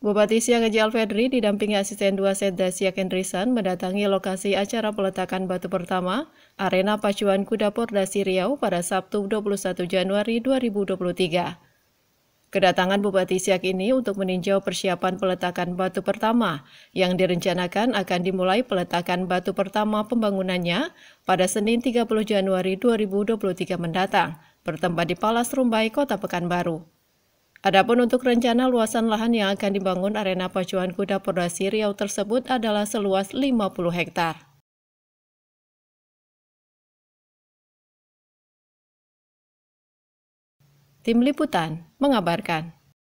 Bupati Siak Haji Alfedri didampingi asisten dua Setda Siak Hendrisan mendatangi lokasi acara peletakan batu pertama Arena Pacuan Kuda Pordasi Riau pada Sabtu 21 Januari 2023. Kedatangan Bupati Siak ini untuk meninjau persiapan peletakan batu pertama yang direncanakan akan dimulai peletakan batu pertama pembangunannya pada Senin 30 Januari 2023 mendatang, bertempat di Palas Rumbai, Kota Pekanbaru. Adapun untuk rencana luasan lahan yang akan dibangun arena pacuan kuda Pondasi Riau tersebut adalah seluas 50 hektar. Tim Liputan mengabarkan.